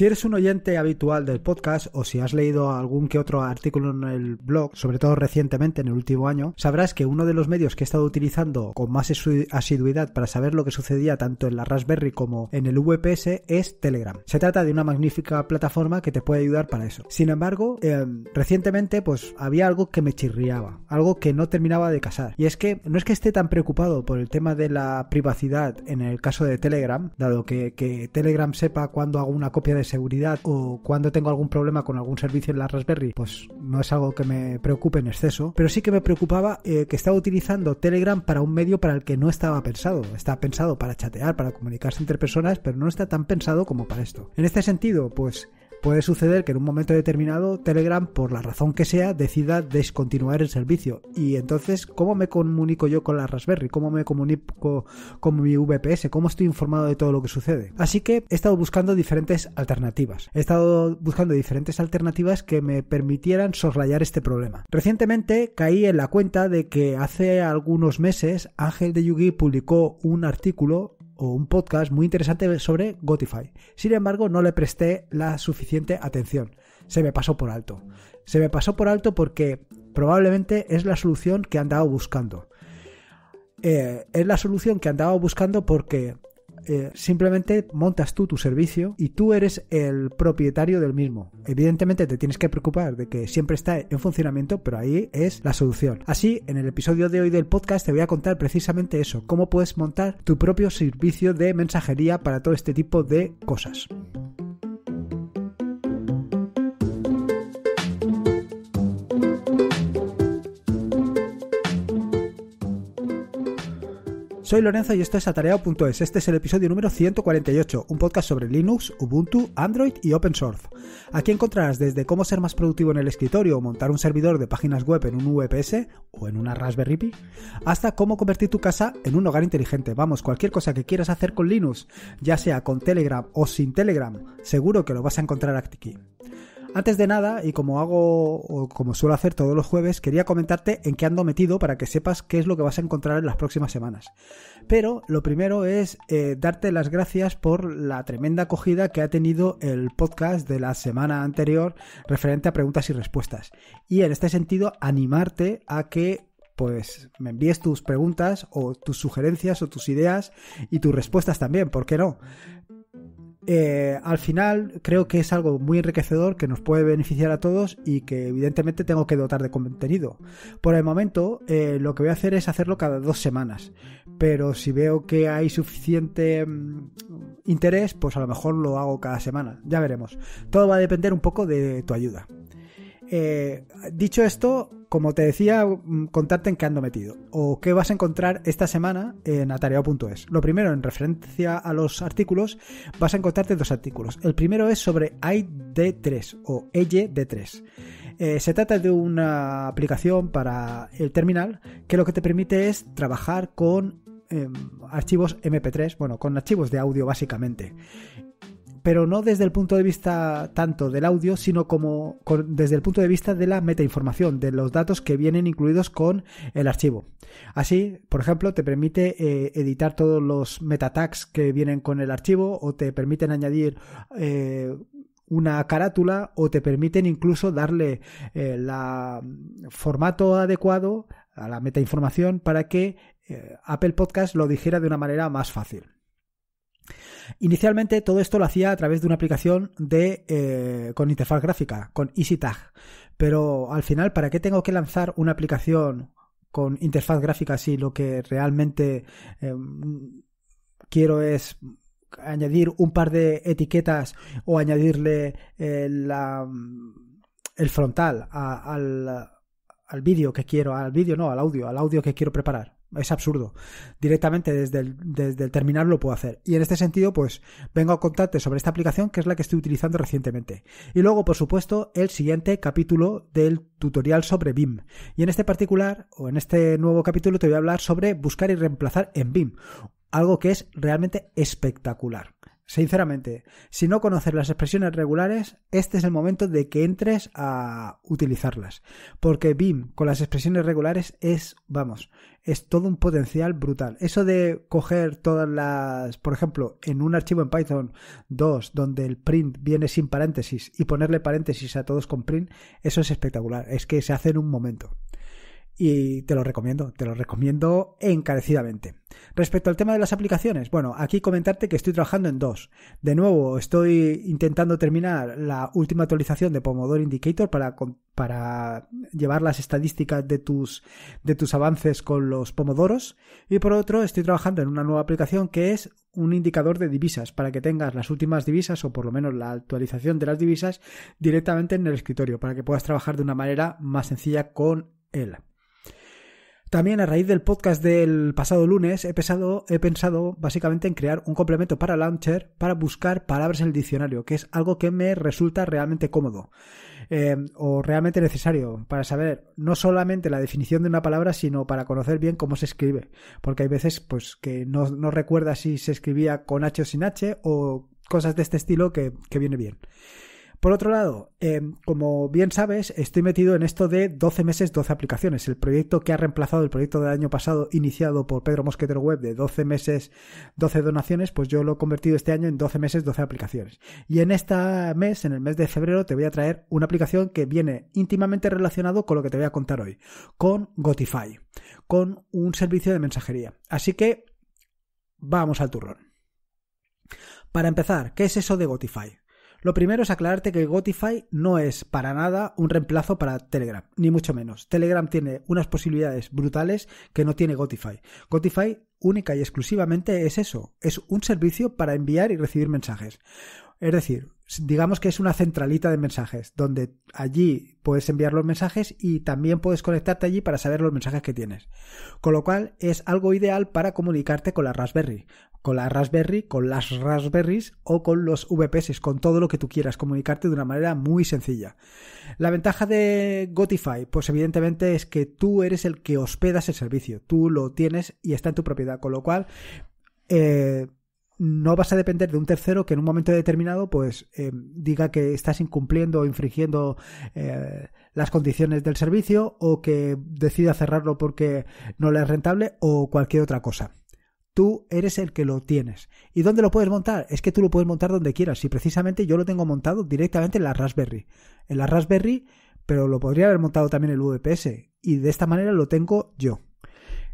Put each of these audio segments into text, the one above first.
Si eres un oyente habitual del podcast o si has leído algún que otro artículo en el blog, sobre todo recientemente en el último año, sabrás que uno de los medios que he estado utilizando con más asiduidad para saber lo que sucedía tanto en la Raspberry como en el VPS es Telegram. Se trata de una magnífica plataforma que te puede ayudar para eso. Sin embargo, em, recientemente pues había algo que me chirriaba, algo que no terminaba de casar. Y es que no es que esté tan preocupado por el tema de la privacidad en el caso de Telegram, dado que, que Telegram sepa cuándo hago una copia de seguridad o cuando tengo algún problema con algún servicio en la Raspberry, pues no es algo que me preocupe en exceso, pero sí que me preocupaba eh, que estaba utilizando Telegram para un medio para el que no estaba pensado. Está pensado para chatear, para comunicarse entre personas, pero no está tan pensado como para esto. En este sentido, pues puede suceder que en un momento determinado Telegram, por la razón que sea, decida descontinuar el servicio. Y entonces, ¿cómo me comunico yo con la Raspberry? ¿Cómo me comunico con mi VPS? ¿Cómo estoy informado de todo lo que sucede? Así que he estado buscando diferentes alternativas. He estado buscando diferentes alternativas que me permitieran soslayar este problema. Recientemente caí en la cuenta de que hace algunos meses Ángel de Yugi publicó un artículo o un podcast muy interesante sobre Gotify. Sin embargo, no le presté la suficiente atención. Se me pasó por alto. Se me pasó por alto porque probablemente es la solución que andaba buscando. Eh, es la solución que andaba buscando porque eh, simplemente montas tú tu servicio y tú eres el propietario del mismo. Evidentemente te tienes que preocupar de que siempre está en funcionamiento, pero ahí es la solución. Así, en el episodio de hoy del podcast te voy a contar precisamente eso, cómo puedes montar tu propio servicio de mensajería para todo este tipo de cosas. Soy Lorenzo y esto es atareado.es. Este es el episodio número 148, un podcast sobre Linux, Ubuntu, Android y open source. Aquí encontrarás desde cómo ser más productivo en el escritorio o montar un servidor de páginas web en un VPS o en una Raspberry Pi, hasta cómo convertir tu casa en un hogar inteligente. Vamos, cualquier cosa que quieras hacer con Linux, ya sea con Telegram o sin Telegram, seguro que lo vas a encontrar aquí. Antes de nada, y como hago o como suelo hacer todos los jueves, quería comentarte en qué ando metido para que sepas qué es lo que vas a encontrar en las próximas semanas. Pero lo primero es eh, darte las gracias por la tremenda acogida que ha tenido el podcast de la semana anterior referente a preguntas y respuestas. Y en este sentido, animarte a que pues me envíes tus preguntas o tus sugerencias o tus ideas y tus respuestas también, ¿por qué no? Eh, al final creo que es algo muy enriquecedor que nos puede beneficiar a todos y que evidentemente tengo que dotar de contenido. Por el momento eh, lo que voy a hacer es hacerlo cada dos semanas, pero si veo que hay suficiente mm, interés, pues a lo mejor lo hago cada semana, ya veremos. Todo va a depender un poco de tu ayuda. Eh, dicho esto, como te decía, mm, contarte en qué ando metido o qué vas a encontrar esta semana en atareado.es. Lo primero, en referencia a los artículos, vas a encontrarte dos artículos. El primero es sobre ID3 o EYD3. Eh, se trata de una aplicación para el terminal que lo que te permite es trabajar con em, archivos MP3, bueno, con archivos de audio básicamente pero no desde el punto de vista tanto del audio, sino como desde el punto de vista de la metainformación, de los datos que vienen incluidos con el archivo. Así, por ejemplo, te permite eh, editar todos los meta tags que vienen con el archivo o te permiten añadir eh, una carátula o te permiten incluso darle el eh, formato adecuado a la metainformación para que Apple Podcast lo dijera de una manera más fácil. Inicialmente todo esto lo hacía a través de una aplicación de, eh, con interfaz gráfica, con EasyTag. Pero al final, ¿para qué tengo que lanzar una aplicación con interfaz gráfica si lo que realmente em, quiero es añadir un par de etiquetas o añadirle eh, el frontal al, al vídeo que quiero, al vídeo no, al audio, al audio que quiero preparar? Es absurdo. Directamente desde el, terminal lo puedo hacer. Y en este sentido, pues vengo a contarte sobre esta aplicación que es la que estoy utilizando recientemente. Y luego, por supuesto, el siguiente capítulo del tutorial sobre BIM. Y en este particular, o en este nuevo capítulo, te voy a hablar sobre buscar y reemplazar en BIM. Algo que es realmente espectacular. Sinceramente, si no conoces las expresiones regulares, este es el momento de que entres a utilizarlas. Porque BIM con las expresiones regulares es, vamos, es todo un potencial brutal. Eso de coger todas las, por ejemplo, en un archivo en Python 2, donde el print viene sin paréntesis y ponerle paréntesis a todos con print, eso es espectacular. Es que se hace en un momento y te lo recomiendo, te lo recomiendo encarecidamente. Respecto al tema de las aplicaciones, bueno, aquí comentarte que estoy trabajando en dos. De nuevo, estoy intentando terminar la última actualización de Pomodoro Indicator para, para llevar las estadísticas de tus, de tus avances con los pomodoros. Y por otro, estoy trabajando en una nueva aplicación que es un indicador de divisas para que tengas las últimas divisas o por lo menos la actualización de las divisas directamente en el escritorio para que puedas trabajar de una manera más sencilla con él. También a raíz del podcast del pasado lunes he pensado, he pensado básicamente en crear un complemento para Launcher para buscar palabras en el diccionario, que es algo que me resulta realmente cómodo eh, o realmente necesario para saber no solamente la definición de una palabra, sino para conocer bien cómo se escribe, porque hay veces pues que no, recuerda si se escribía con H o sin H o cosas de este estilo que, que viene bien. Por otro lado, em, como bien sabes, estoy metido en esto de 12 meses, 12 aplicaciones. El proyecto que ha reemplazado el proyecto del año pasado, iniciado por Pedro Mosqueter Web, de 12 meses, 12 donaciones, pues yo lo he convertido este año en 12 meses, 12 aplicaciones. Y en este mes, en el mes de febrero, te voy a traer una aplicación que viene íntimamente relacionado con lo que te voy a contar hoy, con Gotify, con un servicio de mensajería. Así que vamos al turrón. Para empezar, ¿qué es eso de Gotify? Lo primero es aclararte que Gotify no es para nada un reemplazo para Telegram, ni mucho menos. Telegram tiene unas posibilidades brutales que no tiene Gotify. Gotify única y exclusivamente es eso, es un servicio para enviar y recibir mensajes. Es decir, digamos que es una centralita de mensajes, donde allí puedes enviar los mensajes y también puedes conectarte allí para saber los mensajes que tienes. Con lo cual es algo ideal para comunicarte con la Raspberry con la Raspberry, con las Raspberries o con los VPS, con todo lo que tú quieras comunicarte de una manera muy sencilla. La ventaja de Gotify, pues evidentemente es que tú eres el que hospedas el servicio, tú lo tienes y está en tu propiedad, con lo cual eh, no vas a depender de un tercero que en un momento determinado pues eh, diga que estás incumpliendo o infringiendo eh, las condiciones del servicio o que decida cerrarlo porque no le es rentable o cualquier otra cosa tú eres el que lo tienes. ¿Y dónde lo puedes montar? Es que tú lo puedes montar donde quieras. Y precisamente yo lo tengo montado directamente en la Raspberry. En la Raspberry, pero lo podría haber montado también el VPS. Y de esta manera lo tengo yo.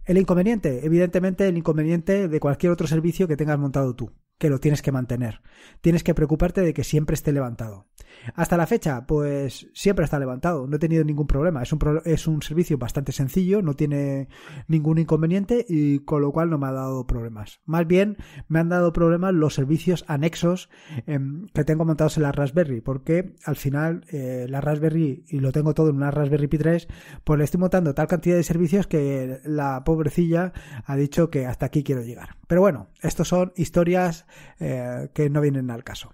El inconveniente, evidentemente el inconveniente de cualquier otro servicio que tengas montado tú, que lo tienes que mantener. Tienes que preocuparte de que siempre esté levantado. Hasta la fecha, pues siempre está levantado, no he tenido ningún problema. Es un, servicio bastante sencillo, no tiene ningún inconveniente y con lo cual no me ha dado problemas. Más bien me han dado problemas los servicios anexos em, que tengo montados en la Raspberry, porque al final eh, la Raspberry, y lo tengo todo en una Raspberry Pi 3, pues le estoy montando tal cantidad de servicios que la pobrecilla ha dicho que hasta aquí quiero llegar. Pero bueno, estos son historias eh, que no vienen al caso.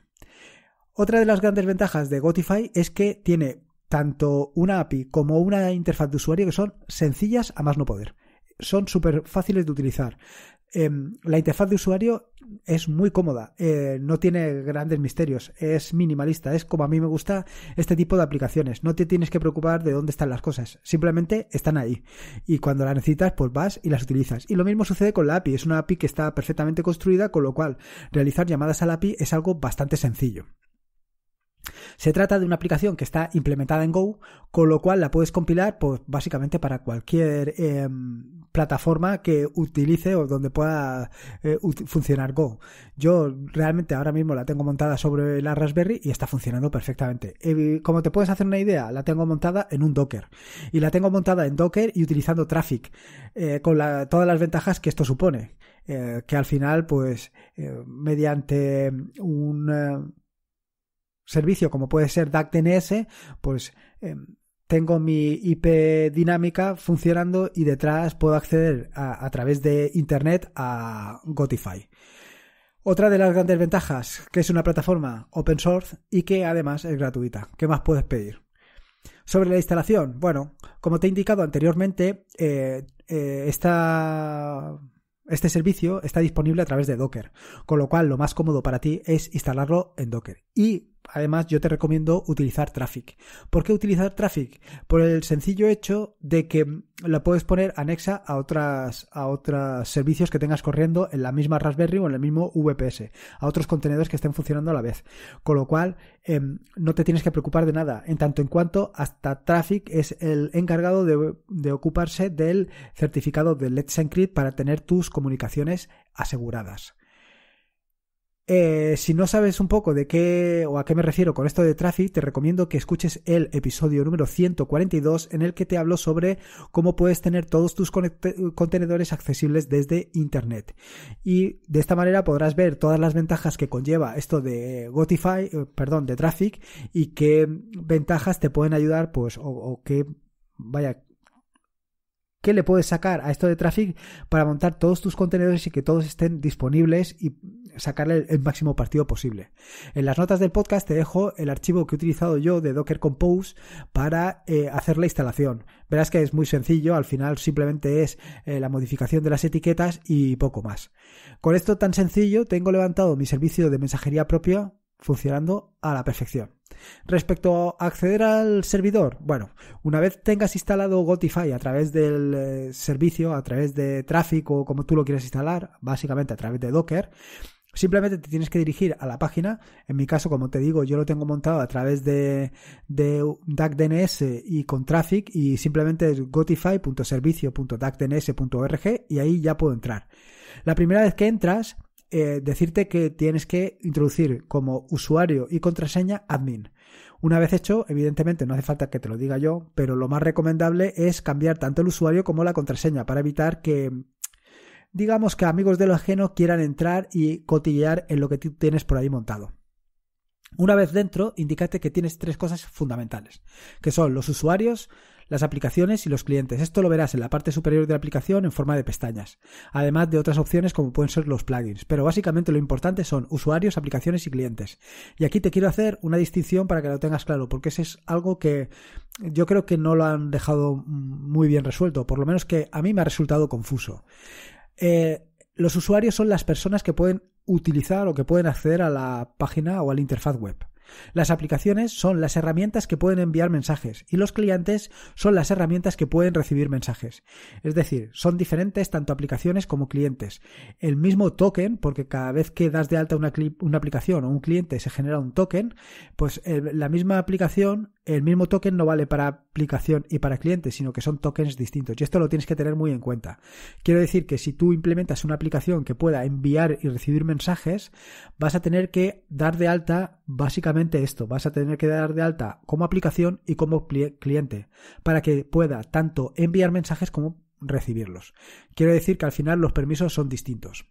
Otra de las grandes ventajas de Gotify es que tiene tanto una API como una interfaz de usuario que son sencillas a más no poder. Son súper fáciles de utilizar. Em, la interfaz de usuario es muy cómoda, eh, no tiene grandes misterios, es minimalista, es como a mí me gusta este tipo de aplicaciones. No te tienes que preocupar de dónde están las cosas, simplemente están ahí. Y cuando las necesitas, pues vas y las utilizas. Y lo mismo sucede con la API, es una API que está perfectamente construida, con lo cual realizar llamadas a la API es algo bastante sencillo. Se trata de una aplicación que está implementada en Go, con lo cual la puedes compilar pues, básicamente para cualquier em, plataforma que utilice o donde pueda eh, funcionar Go. Yo realmente ahora mismo la tengo montada sobre la Raspberry y está funcionando perfectamente. Eh, como te puedes hacer una idea, la tengo montada en un Docker. Y la tengo montada en Docker y utilizando Traffic, eh, con todas las ventajas que esto supone. que al final, pues, mediante un servicio como puede ser DNS, pues em, tengo mi IP dinámica funcionando y detrás puedo acceder a, través de Internet a Gotify. Otra de las grandes ventajas, que es una plataforma open source y que además es gratuita. ¿Qué más puedes pedir? Sobre la instalación, bueno, como te he indicado anteriormente, eh, eh este servicio está disponible a través de Docker, con lo cual lo más cómodo para ti es instalarlo en Docker. Y además yo te recomiendo utilizar Traffic. ¿Por qué utilizar Traffic? Por el sencillo hecho de que la puedes poner anexa a otras a otros servicios que tengas corriendo en la misma Raspberry o en el mismo VPS, a otros contenedores que estén funcionando a la vez. Con lo cual em, no te tienes que preocupar de nada, en tanto en cuanto hasta Traffic es el encargado de, de ocuparse del certificado de Let's Encrypt para tener tus comunicaciones aseguradas. Eh, si no sabes un poco de qué o a qué me refiero con esto de Traffic, te recomiendo que escuches el episodio número 142 en el que te hablo sobre cómo puedes tener todos tus contenedores accesibles desde Internet. Y de esta manera podrás ver todas las ventajas que conlleva esto de Gotify, eh, perdón, de Traffic y qué ventajas te pueden ayudar, pues, o, o qué, vaya, qué le puedes sacar a esto de Traffic para montar todos tus contenedores y que todos estén disponibles y sacarle el máximo partido posible. En las notas del podcast te dejo el archivo que he utilizado yo de Docker Compose para eh, hacer la instalación. Verás que es muy sencillo, al final simplemente es eh, la modificación de las etiquetas y poco más. Con esto tan sencillo tengo levantado mi servicio de mensajería propia funcionando a la perfección. Respecto a acceder al servidor, bueno, una vez tengas instalado Gotify a través del eh, servicio, a través de tráfico, como tú lo quieras instalar, básicamente a través de Docker, Simplemente te tienes que dirigir a la página. En mi caso, como te digo, yo lo tengo montado a través de, de DNS y con traffic y simplemente es gotify.servicio.dacdns.org y ahí ya puedo entrar. La primera vez que entras, eh, decirte que tienes que introducir como usuario y contraseña admin. Una vez hecho, evidentemente no hace falta que te lo diga yo, pero lo más recomendable es cambiar tanto el usuario como la contraseña para evitar que, digamos que amigos de lo ajeno quieran entrar y cotillear en lo que tú tienes por ahí montado. Una vez dentro, indícate que tienes tres cosas fundamentales, que son los usuarios, las aplicaciones y los clientes. Esto lo verás en la parte superior de la aplicación en forma de pestañas, además de otras opciones como pueden ser los plugins. Pero básicamente lo importante son usuarios, aplicaciones y clientes. Y aquí te quiero hacer una distinción para que lo tengas claro, porque ese es algo que yo creo que no lo han dejado muy bien resuelto, por lo menos que a mí me ha resultado confuso. Eh, los usuarios son las personas que pueden utilizar o que pueden acceder a la página o a la interfaz web. Las aplicaciones son las herramientas que pueden enviar mensajes y los clientes son las herramientas que pueden recibir mensajes. Es decir, son diferentes tanto aplicaciones como clientes. El mismo token, porque cada vez que das de alta una, aplicación o un cliente se genera un token, pues eh, la misma aplicación el mismo token no vale para aplicación y para cliente, sino que son tokens distintos. Y esto lo tienes que tener muy en cuenta. Quiero decir que si tú implementas una aplicación que pueda enviar y recibir mensajes, vas a tener que dar de alta básicamente esto. Vas a tener que dar de alta como aplicación y como cliente para que pueda tanto enviar mensajes como recibirlos. Quiero decir que al final los permisos son distintos.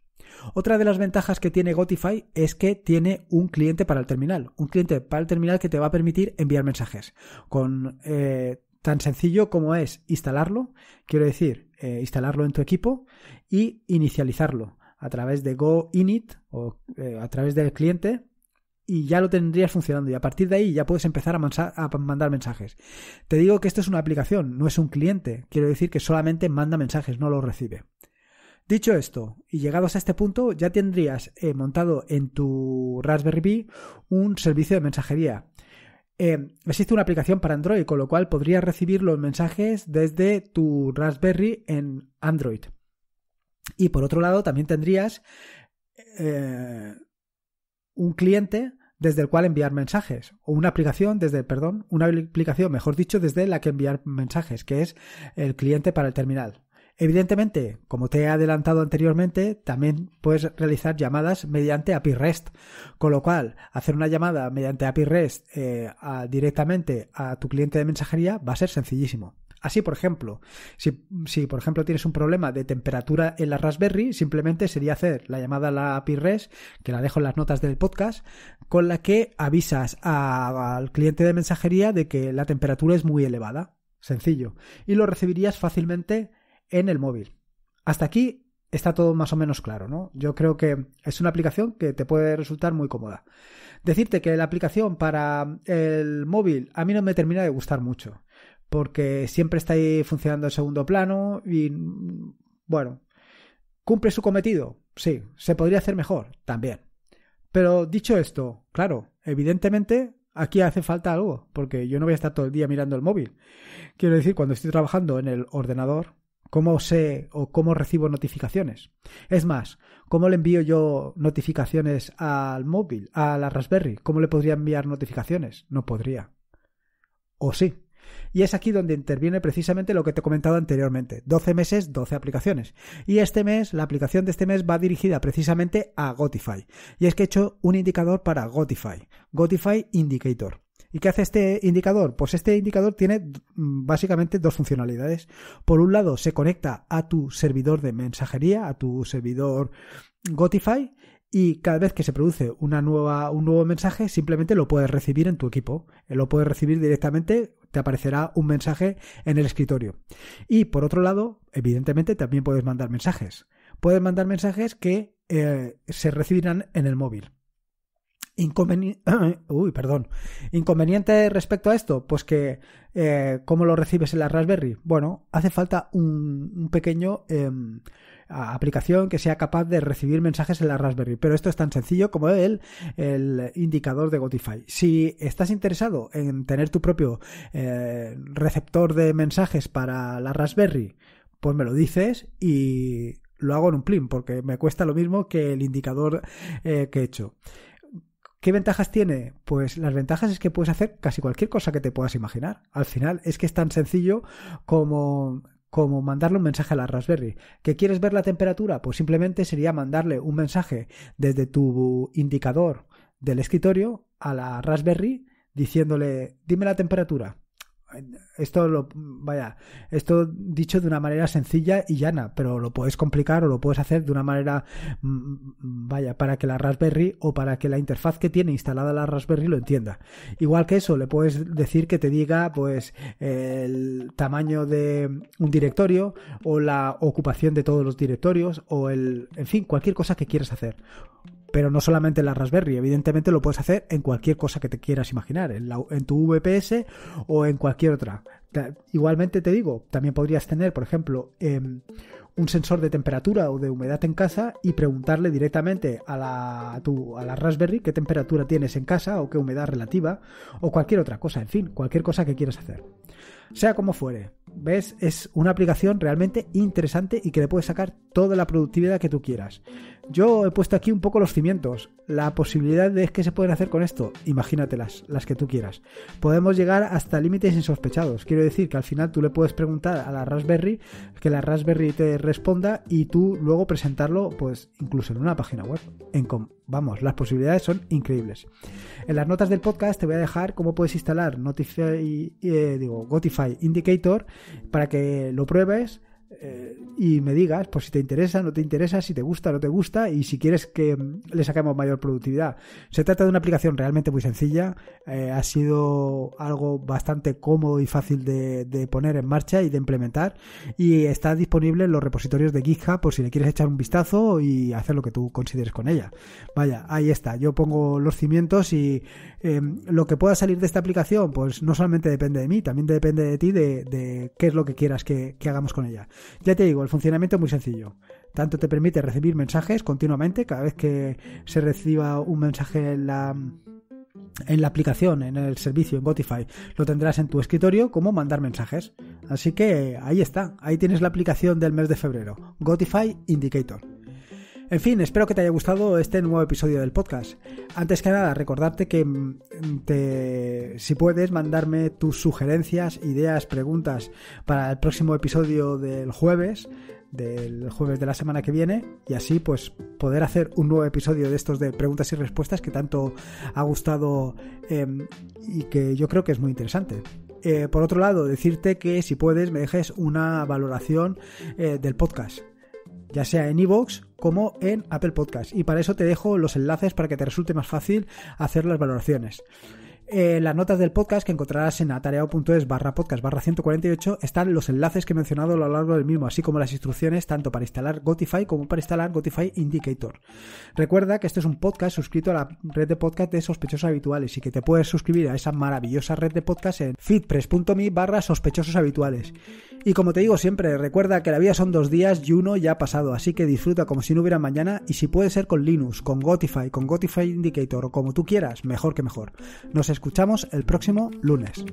Otra de las ventajas que tiene Gotify es que tiene un cliente para el terminal, un cliente para el terminal que te va a permitir enviar mensajes. Con eh, tan sencillo como es instalarlo, quiero decir, eh, instalarlo en tu equipo y inicializarlo a través de Go Init o eh, a través del cliente y ya lo tendrías funcionando y a partir de ahí ya puedes empezar a, mandar mensajes. Te digo que esto es una aplicación, no es un cliente. Quiero decir que solamente manda mensajes, no los recibe. Dicho esto, y llegados a este punto, ya tendrías eh, montado en tu Raspberry Pi un servicio de mensajería. Eh, existe una aplicación para Android, con lo cual podrías recibir los mensajes desde tu Raspberry en Android. Y por otro lado, también tendrías eh, un cliente desde el cual enviar mensajes o una aplicación desde, perdón, una aplicación, mejor dicho, desde la que enviar mensajes, que es el cliente para el terminal. Evidentemente, como te he adelantado anteriormente, también puedes realizar llamadas mediante API REST, con lo cual hacer una llamada mediante API REST eh, directamente a tu cliente de mensajería va a ser sencillísimo. Así, por ejemplo, si, por ejemplo tienes un problema de temperatura en la Raspberry, simplemente sería hacer la llamada a la API REST, que la dejo en las notas del podcast, con la que avisas al cliente de mensajería de que la temperatura es muy elevada. Sencillo. Y lo recibirías fácilmente en el móvil. Hasta aquí está todo más o menos claro, ¿no? Yo creo que es una aplicación que te puede resultar muy cómoda. Decirte que la aplicación para el móvil a mí no me termina de gustar mucho, porque siempre está ahí funcionando en segundo plano y, bueno, ¿cumple su cometido? Sí, se podría hacer mejor también. Pero dicho esto, claro, evidentemente aquí hace falta algo, porque yo no voy a estar todo el día mirando el móvil. Quiero decir, cuando estoy trabajando en el ordenador, cómo sé o cómo recibo notificaciones. Es más, ¿cómo le envío yo notificaciones al móvil, a la Raspberry? ¿Cómo le podría enviar notificaciones? No podría. O sí. Y es aquí donde interviene precisamente lo que te he comentado anteriormente. 12 meses, 12 aplicaciones. Y este mes, la aplicación de este mes va dirigida precisamente a Gotify. Y es que he hecho un indicador para Gotify. Gotify Indicator. ¿Y qué hace este indicador? Pues este indicador tiene mm, básicamente dos funcionalidades. Por un lado, se conecta a tu servidor de mensajería, a tu servidor Gotify, y cada vez que se produce una nueva, un nuevo mensaje, simplemente lo puedes recibir en tu equipo. Eh, lo puedes recibir directamente, te aparecerá un mensaje en el escritorio. Y por otro lado, evidentemente también puedes mandar mensajes. Puedes mandar mensajes que eh, se recibirán en el móvil. perdón. ¿Inconveniente respecto a esto? Pues que, eh, ¿cómo lo recibes en la Raspberry? Bueno, hace falta un, pequeño em, aplicación que sea capaz de recibir mensajes en la Raspberry, pero esto es tan sencillo como el, el indicador de Gotify. Si estás interesado en tener tu propio eh, receptor de mensajes para la Raspberry, pues me lo dices y lo hago en un plim porque me cuesta lo mismo que el indicador eh, que he hecho. ¿Qué ventajas tiene? Pues las ventajas es que puedes hacer casi cualquier cosa que te puedas imaginar. Al final es que es tan sencillo como como mandarle un mensaje a la Raspberry. ¿Que quieres ver la temperatura? Pues simplemente sería mandarle un mensaje desde tu indicador del escritorio a la Raspberry diciéndole, dime la temperatura. Esto lo, vaya, esto dicho de una manera sencilla y llana, pero lo puedes complicar o lo puedes hacer de una manera, mm, mm, vaya, para que la Raspberry o para que la interfaz que tiene instalada la Raspberry lo entienda. Igual que eso, le puedes decir que te diga, pues, el tamaño de un directorio o la ocupación de todos los directorios o el, en fin, cualquier cosa que quieras hacer pero no solamente en la Raspberry, evidentemente lo puedes hacer en cualquier cosa que te quieras imaginar, en, tu VPS o en cualquier otra. Igualmente te digo, también podrías tener, por ejemplo, em, un sensor de temperatura o de humedad en casa y preguntarle directamente a la, a la Raspberry qué temperatura tienes en casa o qué humedad relativa o cualquier otra cosa, en fin, cualquier cosa que quieras hacer. Sea como fuere, ¿ves? Es una aplicación realmente interesante y que le puedes sacar toda la productividad que tú quieras. Yo he puesto aquí un poco los cimientos. La posibilidad de que se pueden hacer con esto, imagínatelas, las que tú quieras. Podemos llegar hasta límites insospechados. Quiero decir que al final tú le puedes preguntar a la Raspberry, que la Raspberry te responda y tú luego presentarlo, pues incluso en una página web. En com Vamos, las posibilidades son increíbles. En las notas del podcast te voy a dejar cómo puedes instalar Notify, eh, digo, Gotify Indicator para que lo pruebes y me digas, pues si te interesa, no te interesa, si te gusta, no te gusta, y si quieres que mm, le saquemos mayor productividad. Se trata de una aplicación realmente muy sencilla, eh, ha sido algo bastante cómodo y fácil de, poner en marcha y de implementar, y está disponible en los repositorios de GitHub por si le quieres echar un vistazo y hacer lo que tú consideres con ella. Vaya, ahí está, yo pongo los cimientos y em, lo que pueda salir de esta aplicación, pues no solamente depende de mí, también depende de ti, de, qué es lo que quieras que hagamos con ella. Ya te digo, el funcionamiento es muy sencillo. Tanto te permite recibir mensajes continuamente, cada vez que se reciba un mensaje en la, en la aplicación, en el servicio, en Botify, lo tendrás en tu escritorio como mandar mensajes. Así que ahí está, ahí tienes la aplicación del mes de febrero, Gotify Indicator. En fin, espero que te haya gustado este nuevo episodio del podcast. Antes que nada, recordarte que mm, si puedes mandarme tus sugerencias, ideas, preguntas para el próximo episodio del jueves, del jueves de la semana que viene, y así pues poder hacer un nuevo episodio de estos de preguntas y respuestas que tanto ha gustado em, y que yo creo que es muy interesante. Eh, por otro lado, decirte que si puedes me dejes una valoración eh, del podcast, ya sea en iVoox como en Apple Podcast. Y para eso te dejo los enlaces para que te resulte más fácil hacer las valoraciones. Eh, las notas del podcast que encontrarás en atareado.es barra podcast barra 148 están los enlaces que he mencionado a lo largo del mismo, así como las instrucciones tanto para instalar Gotify como para instalar Gotify Indicator. Recuerda que este es un podcast suscrito a la red de podcast de sospechosos habituales y que te puedes suscribir a esa maravillosa red de podcast en feedpress.me barra sospechosos habituales. Y como te digo siempre, recuerda que la vida son dos días y uno ya ha pasado, así que disfruta como si no hubiera mañana y si puede ser con Linux, con Gotify, con Gotify Indicator o como tú quieras, mejor que mejor. Nos escuchamos el próximo lunes.